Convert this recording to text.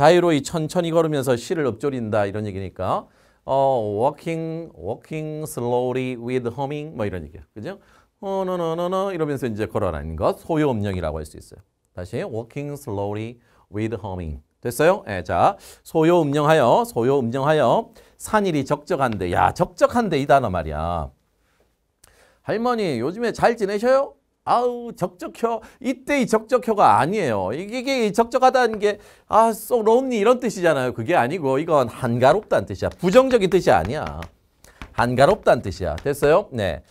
자유로이 천천히 걸으면서 시를 읊조린다 이런 얘기니까 어, walking, walking slowly with humming 뭐 이런 얘기야. 그죠? 어너너너너 이러면서 이제 걸어라는 것 소요 음영이라고 할 수 있어요. 다시 walking slowly with humming 됐어요? 예, 자 소요 음영하여 소요 음영하여 산일이 적적한데 야 적적한데 이 단어 말이야. 할머니 요즘에 잘 지내셔요? 아우 적적혀 이때 이 적적혀가 아니에요 이게, 이 적적하다는 게아소 론니 이런 뜻이잖아요 그게 아니고 이건 한가롭다는 뜻이야 부정적인 뜻이 아니야 한가롭다는 뜻이야 됐어요 네.